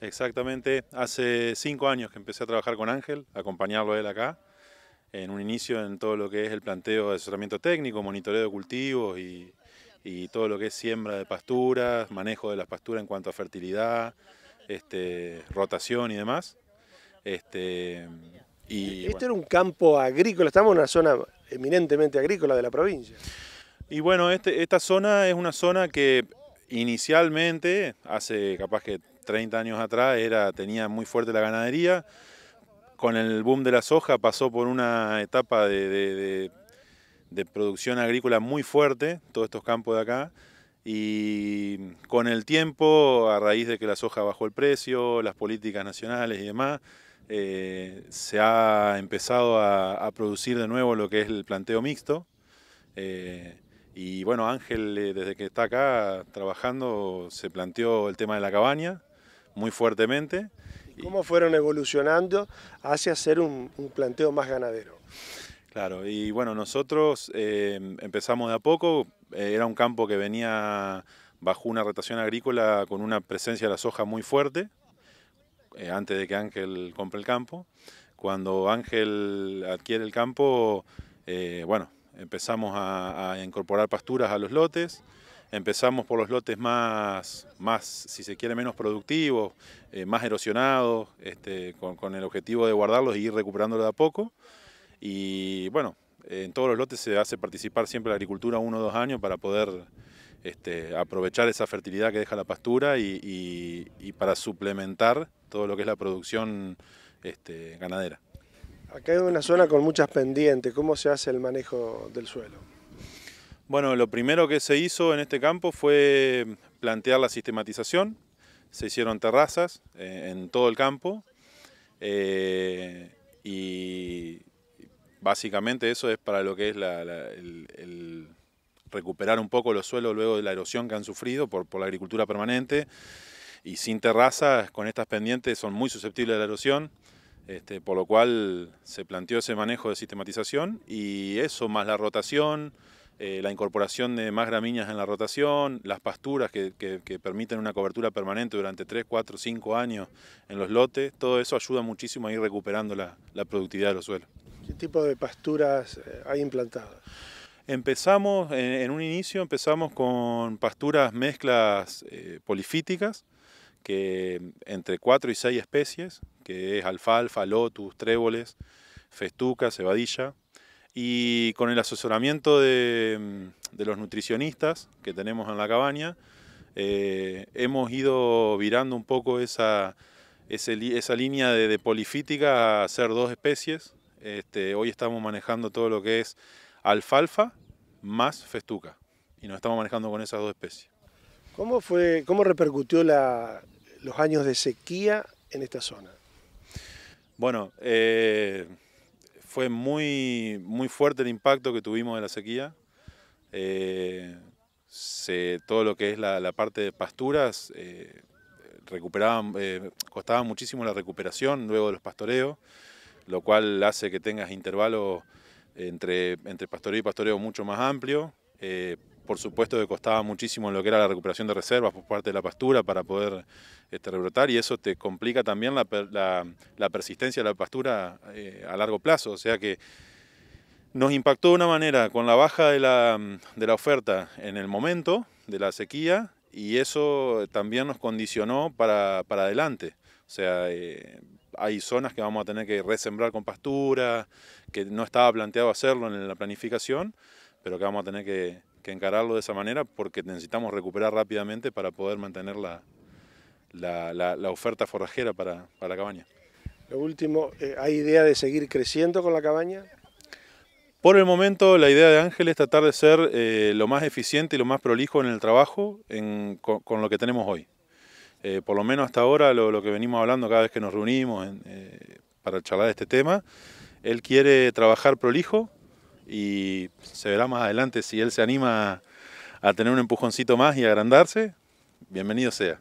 Exactamente, hace cinco años que empecé a trabajar con Ángel, acompañarlo a él acá, en un inicio en todo lo que es el planteo de asesoramiento técnico, monitoreo de cultivos y, todo lo que es siembra de pasturas, manejo de las pasturas en cuanto a fertilidad, este, rotación y demás. Este, este era un campo agrícola, estamos en una zona eminentemente agrícola de la provincia. Y bueno, este, esta zona es una zona que inicialmente, hace capaz que 30 años atrás era, tenía muy fuerte la ganadería. Con el boom de la soja pasó por una etapa de, producción agrícola muy fuerte, todos estos campos de acá. Y con el tiempo, a raíz de que la soja bajó el precio, las políticas nacionales y demás, eh, se ha empezado a, producir de nuevo lo que es el planteo mixto. Eh, y bueno, Ángel, eh, desde que está acá trabajando, se planteó el tema de la cabaña muy fuertemente. ¿Y cómo fueron evolucionando hacia ser un, planteo más ganadero? Claro, y bueno, nosotros eh, empezamos de a poco, eh, era un campo que venía bajo una rotación agrícola con una presencia de la soja muy fuerte, eh, antes de que Ángel compre el campo. Cuando Ángel adquiere el campo, bueno, empezamos a, a incorporar pasturas a los lotes, Empezamos por los lotes más, más si se quiere, menos productivos, eh, más erosionados, este, con, el objetivo de guardarlos y ir recuperándolos de a poco. Y bueno, en todos los lotes se hace participar siempre la agricultura uno o dos años para poder este, aprovechar esa fertilidad que deja la pastura y, para suplementar todo lo que es la producción este, ganadera. Acá hay una zona con muchas pendientes, ¿cómo se hace el manejo del suelo? Bueno, lo primero que se hizo en este campo fue plantear la sistematización. Se hicieron terrazas eh, en todo el campo eh, y básicamente eso es para lo que es el, recuperar un poco los suelos luego de la erosión que han sufrido por, la agricultura permanente y sin terrazas con estas pendientes son muy susceptibles a la erosión. Este, por lo cual se planteó ese manejo de sistematización y eso más la rotación, eh, la incorporación de más gramíneas en la rotación, las pasturas que, permiten una cobertura permanente durante 3, 4, 5 años en los lotes, todo eso ayuda muchísimo a ir recuperando la, productividad de los suelos. ¿Qué tipo de pasturas eh, hay implantadas? Empezamos, eh, en, un inicio empezamos con pasturas mezclas polifíticas, que entre 4 y 6 especies, que es alfalfa, lotus, tréboles, festuca, cebadilla, y con el asesoramiento mm, de, los nutricionistas que tenemos en la cabaña, eh, hemos ido virando un poco esa, esa, línea de, polifítica a hacer dos especies. Este, hoy estamos manejando todo lo que es alfalfa más festuca y nos estamos manejando con esas dos especies. ¿Cómo, fue, cómo repercutió los años de sequía en esta zona? Bueno, eh, fue muy, muy fuerte el impacto que tuvimos de la sequía. Eh, todo lo que es la, parte de pasturas eh, recuperaban, eh, costaba muchísimo la recuperación luego de los pastoreos, lo cual hace que tengas intervalos entre, entre pastoreo y pastoreo mucho más amplio por supuesto que costaba muchísimo lo que era la recuperación de reservas por parte de la pastura para poder este, rebrotar y eso te complica también la, la, persistencia de la pastura eh, a largo plazo. O sea que nos impactó de una manera con la baja de la, de la oferta en el momento de la sequía y eso también nos condicionó para, para adelante. O sea, eh, hay zonas que vamos a tener que resembrar con pastura, que no estaba planteado hacerlo en la planificación pero que vamos a tener que, encararlo de esa manera porque necesitamos recuperar rápidamente para poder mantener la, oferta forrajera para, la cabaña. Lo último, eh, ¿hay idea de seguir creciendo con la cabaña? Por el momento, la idea de Ángel es tratar de ser eh, lo más eficiente y lo más prolijo en el trabajo con, lo que tenemos hoy. Eh, por lo menos hasta ahora, lo, que venimos hablando cada vez que nos reunimos para charlar de este tema, él quiere trabajar prolijo, y se verá más adelante si él se anima a tener un empujoncito más y agrandarse, bienvenido sea.